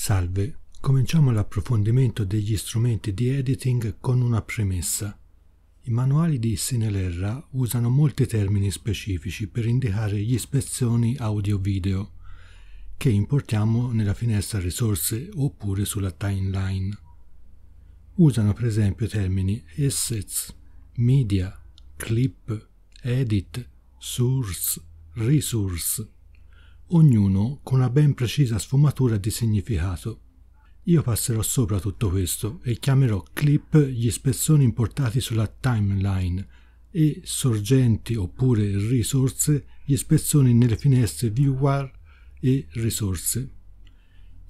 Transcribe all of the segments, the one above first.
Salve, cominciamo l'approfondimento degli strumenti di editing con una premessa. I manuali di Sinelerra usano molti termini specifici per indicare gli spezzoni audio-video che importiamo nella finestra risorse oppure sulla timeline. Usano per esempio i termini assets, media, clip, edit, source, resource ognuno con una ben precisa sfumatura di significato. Io passerò sopra tutto questo e chiamerò clip gli spezzoni importati sulla timeline e sorgenti oppure risorse gli spezzoni nelle finestre viewer e risorse.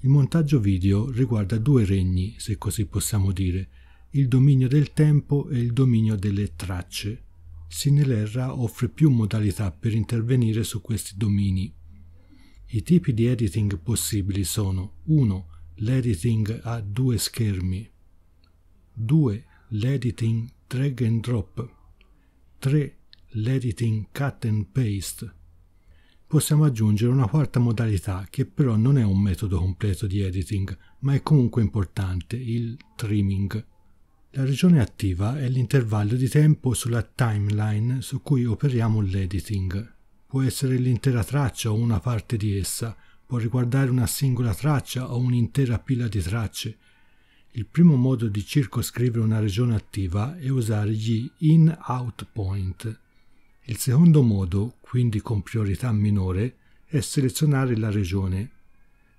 Il montaggio video riguarda due regni, se così possiamo dire, il dominio del tempo e il dominio delle tracce. Cinelerra offre più modalità per intervenire su questi domini. I tipi di editing possibili sono 1. L'editing a due schermi 2. L'editing drag and drop 3. L'editing cut and paste possiamo aggiungere una quarta modalità che però non è un metodo completo di editing, ma è comunque importante, il trimming. La regione attiva è l'intervallo di tempo sulla timeline su cui operiamo l'editing può essere l'intera traccia o una parte di essa, può riguardare una singola traccia o un'intera pila di tracce. Il primo modo di circoscrivere una regione attiva è usare gli in-out point. Il secondo modo, quindi con priorità minore, è selezionare la regione.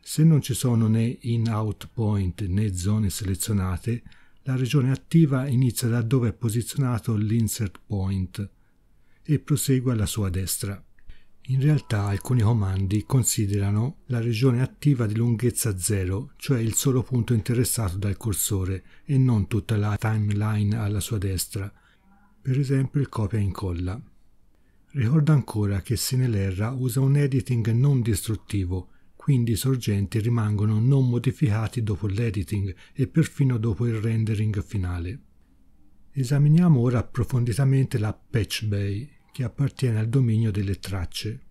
Se non ci sono né in-out point né zone selezionate, la regione attiva inizia da dove è posizionato l'insert point e prosegue alla sua destra. In realtà alcuni comandi considerano la regione attiva di lunghezza 0, cioè il solo punto interessato dal cursore e non tutta la timeline alla sua destra, per esempio il copia e incolla. Ricorda ancora che Sinelera usa un editing non distruttivo, quindi i sorgenti rimangono non modificati dopo l'editing e perfino dopo il rendering finale. Esaminiamo ora approfonditamente la Patch Bay, che appartiene al dominio delle tracce.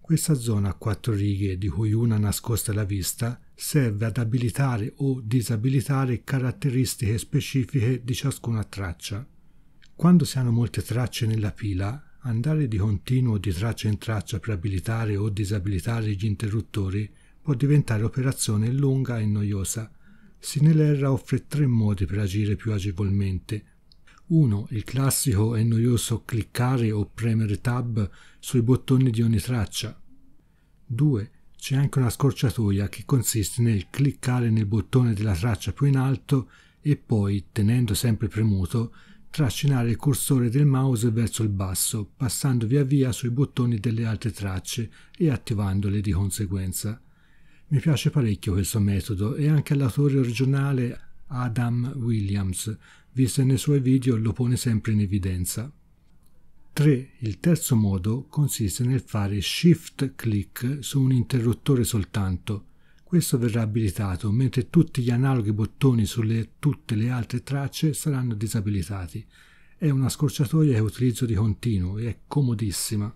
Questa zona a quattro righe, di cui una nascosta alla vista, serve ad abilitare o disabilitare caratteristiche specifiche di ciascuna traccia. Quando si hanno molte tracce nella pila, andare di continuo di traccia in traccia per abilitare o disabilitare gli interruttori può diventare operazione lunga e noiosa. Sinelerra offre tre modi per agire più agevolmente, 1. Il classico e noioso cliccare o premere tab sui bottoni di ogni traccia. 2. C'è anche una scorciatoia che consiste nel cliccare nel bottone della traccia più in alto e poi, tenendo sempre premuto, trascinare il cursore del mouse verso il basso, passando via via sui bottoni delle altre tracce e attivandole di conseguenza. Mi piace parecchio questo metodo e anche all'autore originale Adam Williams vista nei suoi video, lo pone sempre in evidenza. 3. Il terzo modo consiste nel fare shift click su un interruttore soltanto. Questo verrà abilitato mentre tutti gli analoghi bottoni sulle tutte le altre tracce saranno disabilitati. È una scorciatoia che utilizzo di continuo e è comodissima.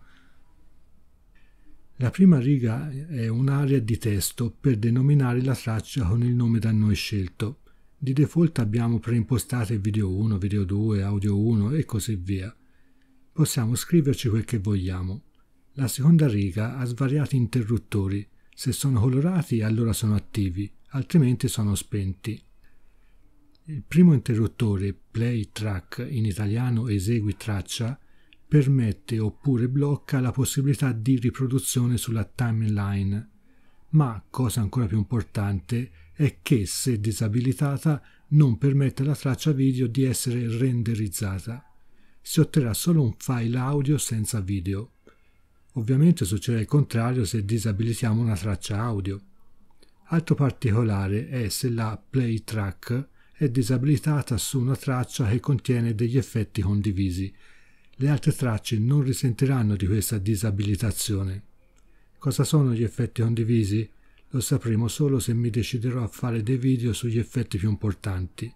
La prima riga è un'area di testo per denominare la traccia con il nome da noi scelto. Di default abbiamo preimpostate video 1, video 2, audio 1 e così via. Possiamo scriverci quel che vogliamo. La seconda riga ha svariati interruttori. Se sono colorati allora sono attivi, altrimenti sono spenti. Il primo interruttore, play track in italiano esegui traccia, permette oppure blocca la possibilità di riproduzione sulla timeline, ma, cosa ancora più importante, è che, se disabilitata, non permette alla traccia video di essere renderizzata. Si otterrà solo un file audio senza video. Ovviamente succede il contrario se disabilitiamo una traccia audio. Altro particolare è se la play track è disabilitata su una traccia che contiene degli effetti condivisi. Le altre tracce non risentiranno di questa disabilitazione. Cosa sono gli effetti condivisi? Lo sapremo solo se mi deciderò a fare dei video sugli effetti più importanti.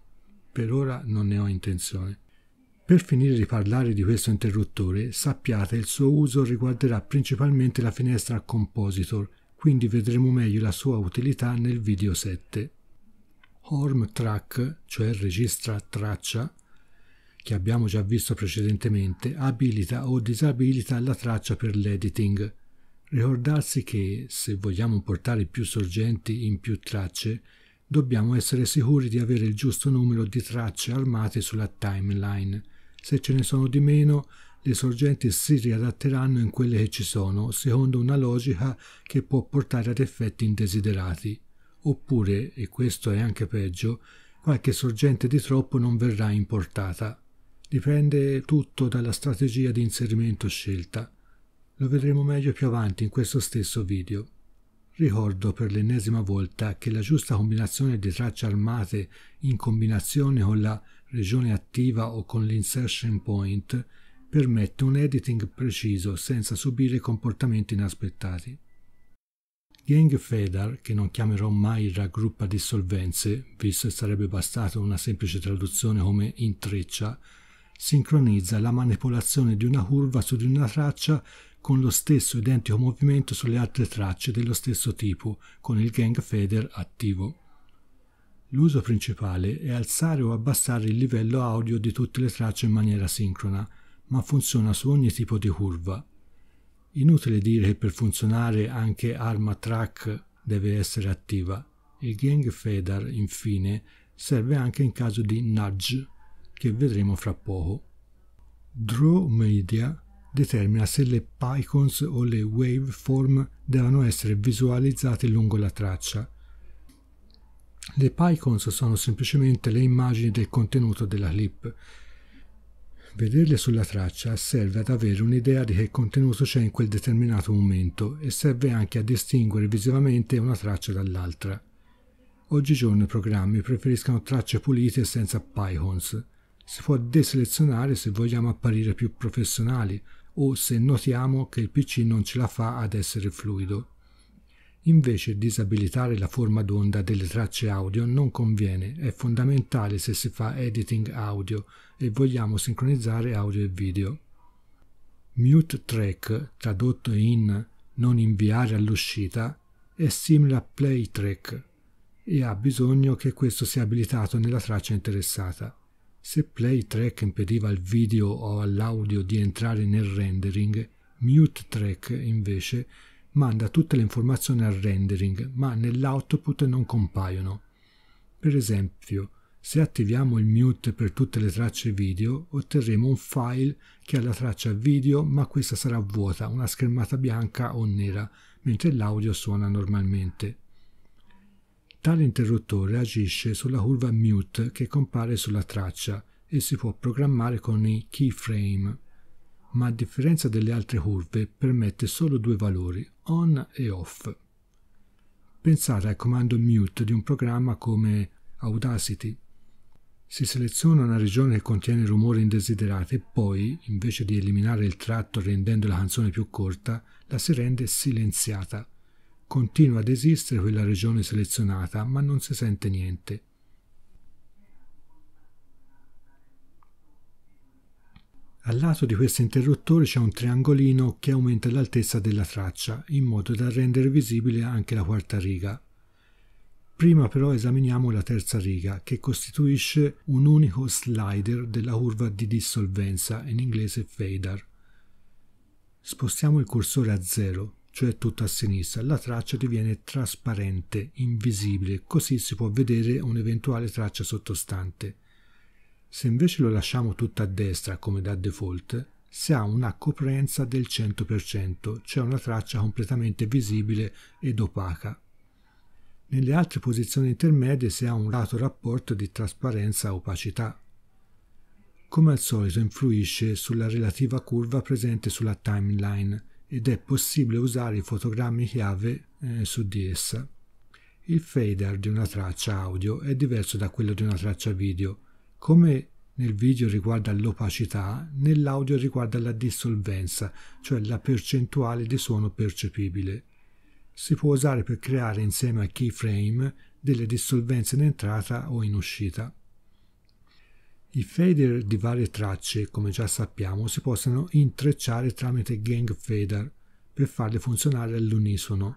Per ora non ne ho intenzione. Per finire di parlare di questo interruttore, sappiate il suo uso riguarderà principalmente la finestra Compositor, quindi vedremo meglio la sua utilità nel video 7. Horm Track, cioè registra traccia, che abbiamo già visto precedentemente, abilita o disabilita la traccia per l'editing, Ricordarsi che, se vogliamo portare più sorgenti in più tracce, dobbiamo essere sicuri di avere il giusto numero di tracce armate sulla timeline. Se ce ne sono di meno, le sorgenti si riadatteranno in quelle che ci sono, secondo una logica che può portare ad effetti indesiderati. Oppure, e questo è anche peggio, qualche sorgente di troppo non verrà importata. Dipende tutto dalla strategia di inserimento scelta. Lo vedremo meglio più avanti in questo stesso video. Ricordo per l'ennesima volta che la giusta combinazione di tracce armate in combinazione con la regione attiva o con l'insertion point permette un editing preciso senza subire comportamenti inaspettati. Gang Fedar, che non chiamerò mai raggruppa dissolvenze, visto che sarebbe bastato una semplice traduzione come intreccia, sincronizza la manipolazione di una curva su di una traccia con lo stesso identico movimento sulle altre tracce dello stesso tipo, con il gang fader attivo. L'uso principale è alzare o abbassare il livello audio di tutte le tracce in maniera sincrona, ma funziona su ogni tipo di curva. Inutile dire che per funzionare anche Arma Track deve essere attiva. Il gang fader, infine, serve anche in caso di nudge, che vedremo fra poco. Draw Media determina se le PyCons o le waveform devono essere visualizzate lungo la traccia. Le PyCons sono semplicemente le immagini del contenuto della clip. Vederle sulla traccia serve ad avere un'idea di che contenuto c'è in quel determinato momento e serve anche a distinguere visivamente una traccia dall'altra. Oggigiorno i programmi preferiscono tracce pulite senza PyCons si può deselezionare se vogliamo apparire più professionali o se notiamo che il PC non ce la fa ad essere fluido. Invece disabilitare la forma d'onda delle tracce audio non conviene, è fondamentale se si fa editing audio e vogliamo sincronizzare audio e video. Mute track, tradotto in non inviare all'uscita, è simile a play track e ha bisogno che questo sia abilitato nella traccia interessata. Se play track impediva al video o all'audio di entrare nel rendering, mute track invece manda tutte le informazioni al rendering, ma nell'output non compaiono. Per esempio, se attiviamo il mute per tutte le tracce video, otterremo un file che ha la traccia video, ma questa sarà vuota, una schermata bianca o nera, mentre l'audio suona normalmente. Tale interruttore agisce sulla curva mute che compare sulla traccia e si può programmare con i keyframe, ma a differenza delle altre curve permette solo due valori, on e off. Pensate al comando mute di un programma come Audacity. Si seleziona una regione che contiene rumori indesiderati e poi, invece di eliminare il tratto rendendo la canzone più corta, la si rende silenziata Continua ad esistere quella regione selezionata, ma non si sente niente. Al lato di questo interruttore c'è un triangolino che aumenta l'altezza della traccia, in modo da rendere visibile anche la quarta riga. Prima però esaminiamo la terza riga, che costituisce un unico slider della curva di dissolvenza, in inglese fader. Spostiamo il cursore a 0, cioè tutto a sinistra, la traccia diviene trasparente, invisibile, così si può vedere un'eventuale traccia sottostante. Se invece lo lasciamo tutto a destra, come da default, si ha una coprenza del 100%, cioè una traccia completamente visibile ed opaca. Nelle altre posizioni intermedie si ha un lato rapporto di trasparenza-opacità. Come al solito influisce sulla relativa curva presente sulla timeline, ed è possibile usare i fotogrammi chiave eh, su di essa. Il fader di una traccia audio è diverso da quello di una traccia video. Come nel video riguarda l'opacità, nell'audio riguarda la dissolvenza, cioè la percentuale di suono percepibile. Si può usare per creare insieme a keyframe delle dissolvenze in entrata o in uscita. I fader di varie tracce, come già sappiamo, si possono intrecciare tramite gang fader per farli funzionare all'unisono.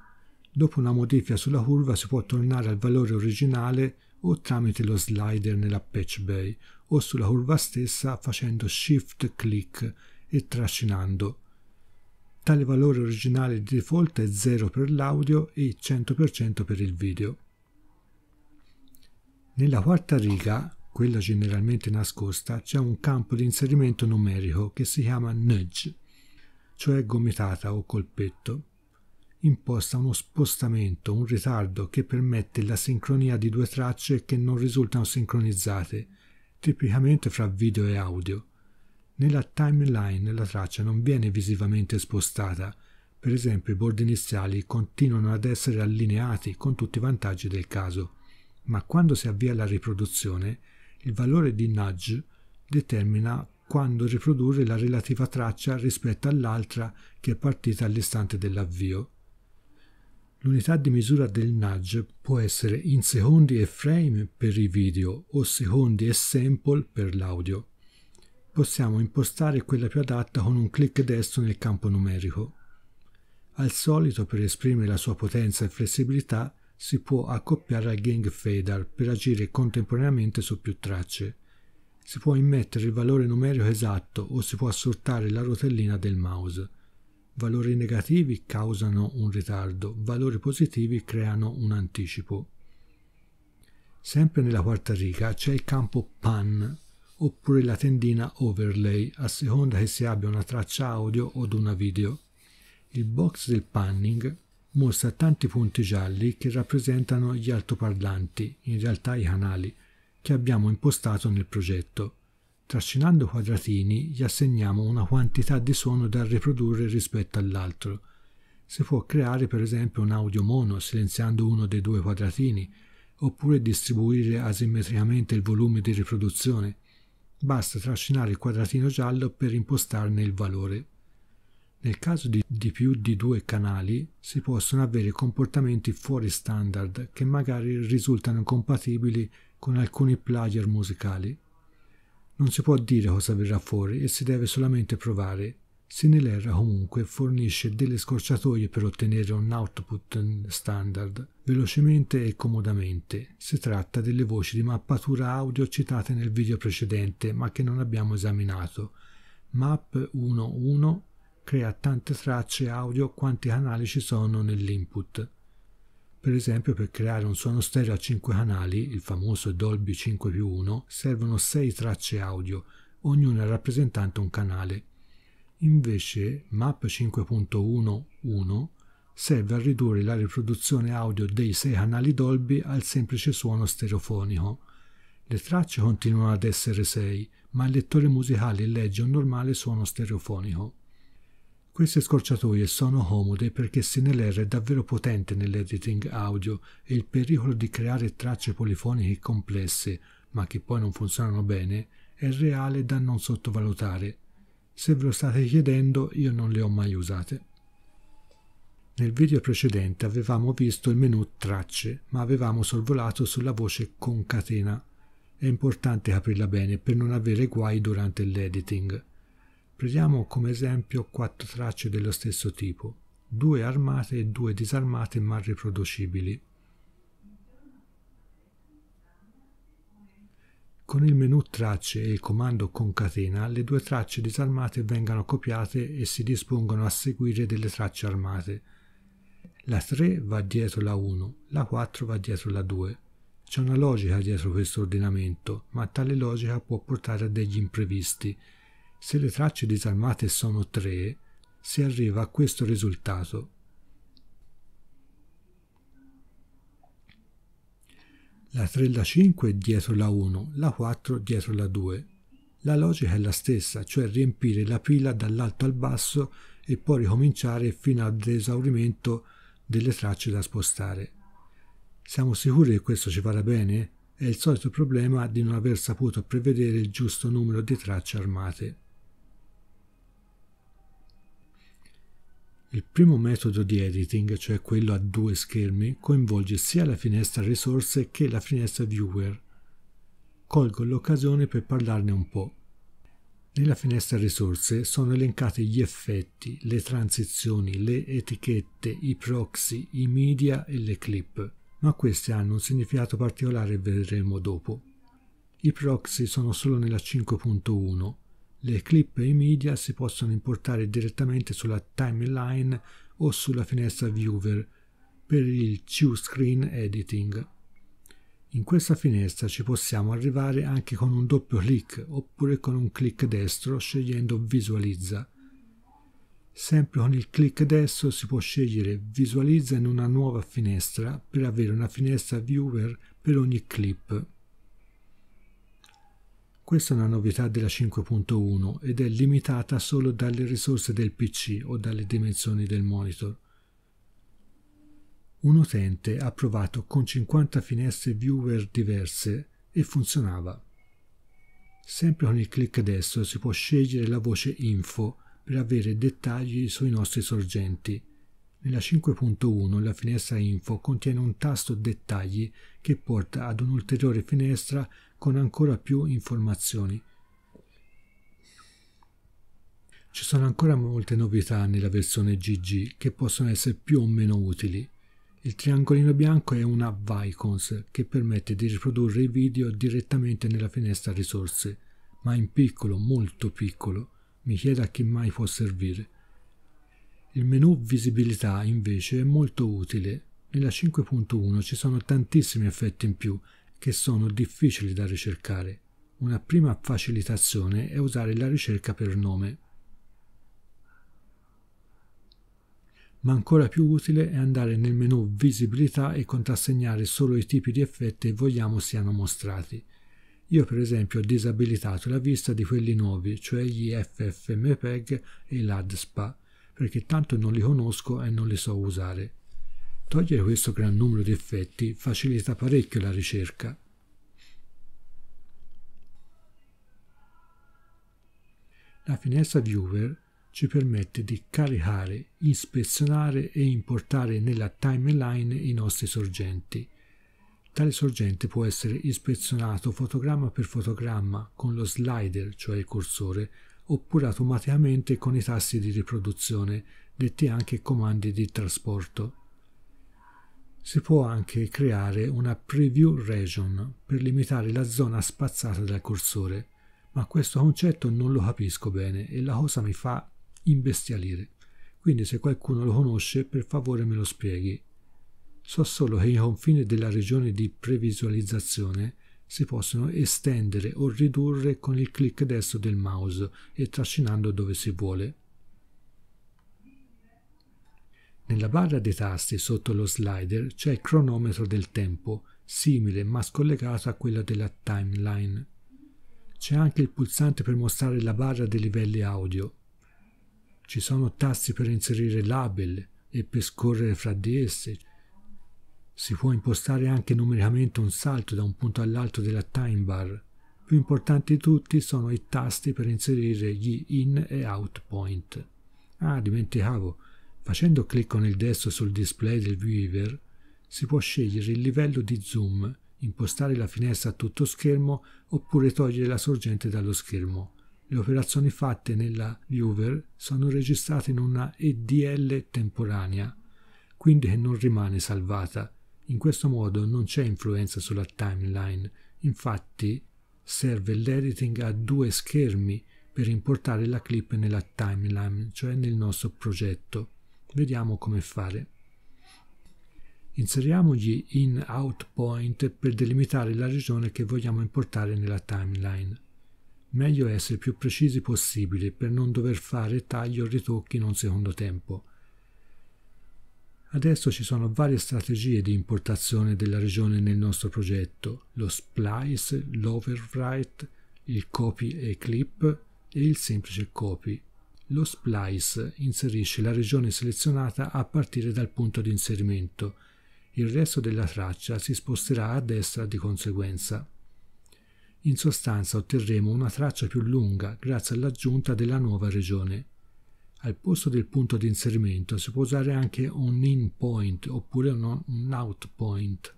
Dopo una modifica sulla curva si può tornare al valore originale o tramite lo slider nella patch bay o sulla curva stessa facendo shift click e trascinando. Tale valore originale di default è 0 per l'audio e 100% per il video. Nella quarta riga quella generalmente nascosta, c'è un campo di inserimento numerico che si chiama nudge, cioè gomitata o colpetto. Imposta uno spostamento, un ritardo che permette la sincronia di due tracce che non risultano sincronizzate, tipicamente fra video e audio. Nella timeline la traccia non viene visivamente spostata, per esempio i bordi iniziali continuano ad essere allineati con tutti i vantaggi del caso, ma quando si avvia la riproduzione il valore di nudge determina quando riprodurre la relativa traccia rispetto all'altra che è partita all'istante dell'avvio. L'unità di misura del nudge può essere in secondi e frame per i video o secondi e sample per l'audio. Possiamo impostare quella più adatta con un clic destro nel campo numerico. Al solito, per esprimere la sua potenza e flessibilità, si può accoppiare al gang fader per agire contemporaneamente su più tracce. Si può immettere il valore numerico esatto o si può assortare la rotellina del mouse. Valori negativi causano un ritardo, valori positivi creano un anticipo. Sempre nella quarta riga c'è il campo PAN oppure la tendina overlay a seconda che si abbia una traccia audio o una video. Il box del panning mostra tanti punti gialli che rappresentano gli altoparlanti, in realtà i canali, che abbiamo impostato nel progetto. Trascinando quadratini gli assegniamo una quantità di suono da riprodurre rispetto all'altro. Si può creare per esempio un audio mono silenziando uno dei due quadratini, oppure distribuire asimmetricamente il volume di riproduzione. Basta trascinare il quadratino giallo per impostarne il valore. Nel caso di, di, più di due canali si possono avere comportamenti fuori standard che magari risultano incompatibili con alcuni player musicali. Non si può dire cosa verrà fuori e si deve solamente provare. Sinelera comunque fornisce delle scorciatoie per ottenere un output standard velocemente e comodamente. Si tratta delle voci di mappatura audio citate nel video precedente ma che non abbiamo esaminato. Map 1.1 crea tante tracce audio quanti canali ci sono nell'input. Per esempio per creare un suono stereo a 5 canali, il famoso Dolby 5 più 1, servono 6 tracce audio, ognuna rappresentante un canale. Invece Map 5.1.1 serve a ridurre la riproduzione audio dei 6 canali Dolby al semplice suono stereofonico. Le tracce continuano ad essere 6, ma il lettore musicale legge un normale suono stereofonico. Queste scorciatoie sono comode perché SNLR è davvero potente nell'editing audio e il pericolo di creare tracce polifoniche complesse, ma che poi non funzionano bene, è reale da non sottovalutare. Se ve lo state chiedendo, io non le ho mai usate. Nel video precedente avevamo visto il menu Tracce, ma avevamo sorvolato sulla voce Concatena. È importante aprirla bene per non avere guai durante l'editing. Prendiamo come esempio quattro tracce dello stesso tipo, due armate e due disarmate ma riproducibili. Con il menu tracce e il comando concatena le due tracce disarmate vengano copiate e si dispongono a seguire delle tracce armate. La 3 va dietro la 1, la 4 va dietro la 2. C'è una logica dietro questo ordinamento, ma tale logica può portare a degli imprevisti, se le tracce disarmate sono tre, si arriva a questo risultato. La 3 e la 5 dietro la 1, la 4 dietro la 2. La logica è la stessa, cioè riempire la pila dall'alto al basso e poi ricominciare fino all'esaurimento delle tracce da spostare. Siamo sicuri che questo ci vada bene? È il solito problema di non aver saputo prevedere il giusto numero di tracce armate. Il primo metodo di editing, cioè quello a due schermi, coinvolge sia la finestra risorse che la finestra viewer. Colgo l'occasione per parlarne un po'. Nella finestra risorse sono elencati gli effetti, le transizioni, le etichette, i proxy, i media e le clip, ma queste hanno un significato particolare e vedremo dopo. I proxy sono solo nella 5.1 le clip e i media si possono importare direttamente sulla timeline o sulla finestra Viewer per il choose screen Editing. In questa finestra ci possiamo arrivare anche con un doppio clic oppure con un clic destro scegliendo Visualizza. Sempre con il clic destro si può scegliere Visualizza in una nuova finestra per avere una finestra Viewer per ogni clip. Questa è una novità della 5.1 ed è limitata solo dalle risorse del PC o dalle dimensioni del monitor. Un utente ha provato con 50 finestre viewer diverse e funzionava. Sempre con il clic destro si può scegliere la voce info per avere dettagli sui nostri sorgenti nella 5.1 la finestra Info contiene un tasto Dettagli che porta ad un'ulteriore finestra con ancora più informazioni. Ci sono ancora molte novità nella versione GG che possono essere più o meno utili. Il triangolino bianco è una Vicons che permette di riprodurre i video direttamente nella finestra risorse, ma in piccolo, molto piccolo, mi chiedo a chi mai può servire. Il menu visibilità invece è molto utile. Nella 5.1 ci sono tantissimi effetti in più che sono difficili da ricercare. Una prima facilitazione è usare la ricerca per nome. ma ancora più utile è andare nel menu visibilità e contrassegnare solo i tipi di effetti che vogliamo siano mostrati. Io per esempio ho disabilitato la vista di quelli nuovi, cioè gli FFmpeg e l'ADSPA, perché tanto non li conosco e non li so usare. Togliere questo gran numero di effetti facilita parecchio la ricerca. La finestra Viewer ci permette di caricare, ispezionare e importare nella timeline i nostri sorgenti. Tale sorgente può essere ispezionato fotogramma per fotogramma con lo slider, cioè il cursore, oppure automaticamente con i tassi di riproduzione, detti anche comandi di trasporto. Si può anche creare una preview region per limitare la zona spazzata dal cursore, ma questo concetto non lo capisco bene e la cosa mi fa imbestialire. Quindi se qualcuno lo conosce, per favore me lo spieghi. So solo che i confini della regione di previsualizzazione si possono estendere o ridurre con il clic destro del mouse e trascinando dove si vuole. Nella barra dei tasti sotto lo slider c'è il cronometro del tempo, simile ma scollegato a quella della timeline. C'è anche il pulsante per mostrare la barra dei livelli audio. Ci sono tasti per inserire label e per scorrere fra di esse, si può impostare anche numericamente un salto da un punto all'altro della time bar. Più importanti di tutti sono i tasti per inserire gli in e out point. Ah, dimenticavo, facendo clic con il destro sul display del viewer si può scegliere il livello di zoom, impostare la finestra a tutto schermo oppure togliere la sorgente dallo schermo. Le operazioni fatte nella viewer sono registrate in una EDL temporanea, quindi che non rimane salvata, in questo modo non c'è influenza sulla timeline, infatti serve l'editing a due schermi per importare la clip nella timeline, cioè nel nostro progetto. Vediamo come fare. Inseriamo gli in out point per delimitare la regione che vogliamo importare nella timeline. Meglio essere più precisi possibile per non dover fare tagli o ritocchi in un secondo tempo. Adesso ci sono varie strategie di importazione della regione nel nostro progetto, lo splice, l'overwrite, il copy e clip e il semplice copy. Lo splice inserisce la regione selezionata a partire dal punto di inserimento. Il resto della traccia si sposterà a destra di conseguenza. In sostanza otterremo una traccia più lunga grazie all'aggiunta della nuova regione. Al posto del punto di inserimento si può usare anche un in point oppure un out point.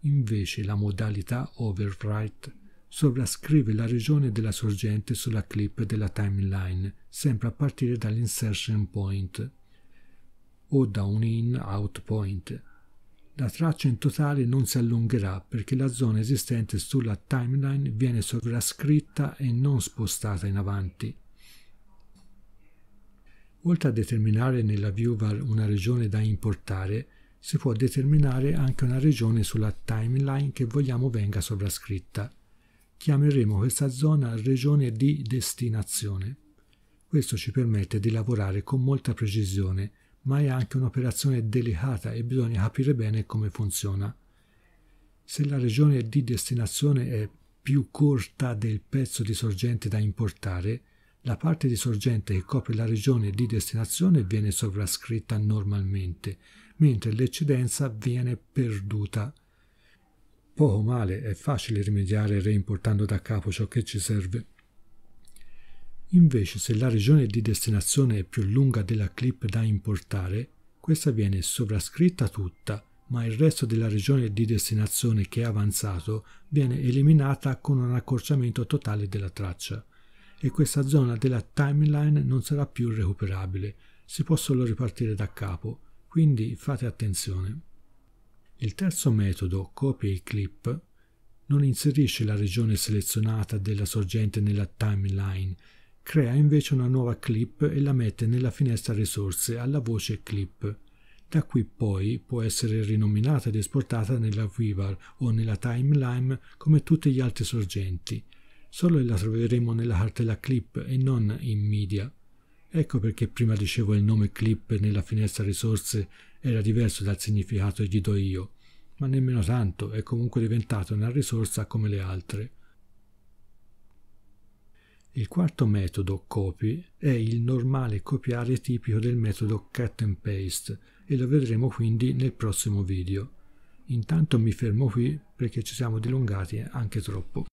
Invece la modalità overwrite sovrascrive la regione della sorgente sulla clip della timeline, sempre a partire dall'insertion point o da un in-out point la traccia in totale non si allungherà perché la zona esistente sulla timeline viene sovrascritta e non spostata in avanti. Oltre a determinare nella viewer una regione da importare, si può determinare anche una regione sulla timeline che vogliamo venga sovrascritta. Chiameremo questa zona regione di destinazione. Questo ci permette di lavorare con molta precisione ma è anche un'operazione delicata e bisogna capire bene come funziona. Se la regione di destinazione è più corta del pezzo di sorgente da importare, la parte di sorgente che copre la regione di destinazione viene sovrascritta normalmente, mentre l'eccedenza viene perduta. Poco male, è facile rimediare reimportando da capo ciò che ci serve. Invece se la regione di destinazione è più lunga della clip da importare, questa viene sovrascritta tutta, ma il resto della regione di destinazione che è avanzato viene eliminata con un accorciamento totale della traccia e questa zona della timeline non sarà più recuperabile, si può solo ripartire da capo, quindi fate attenzione. Il terzo metodo, copia i clip, non inserisce la regione selezionata della sorgente nella timeline, Crea invece una nuova clip e la mette nella finestra risorse alla voce clip. Da qui poi può essere rinominata ed esportata nella Weaver o nella timeline come tutti gli altri sorgenti. Solo la troveremo nella cartella clip e non in media. Ecco perché prima dicevo il nome clip nella finestra risorse era diverso dal significato che gli do io, ma nemmeno tanto, è comunque diventata una risorsa come le altre. Il quarto metodo, copy, è il normale copiare tipico del metodo cut and paste e lo vedremo quindi nel prossimo video. Intanto mi fermo qui perché ci siamo dilungati anche troppo.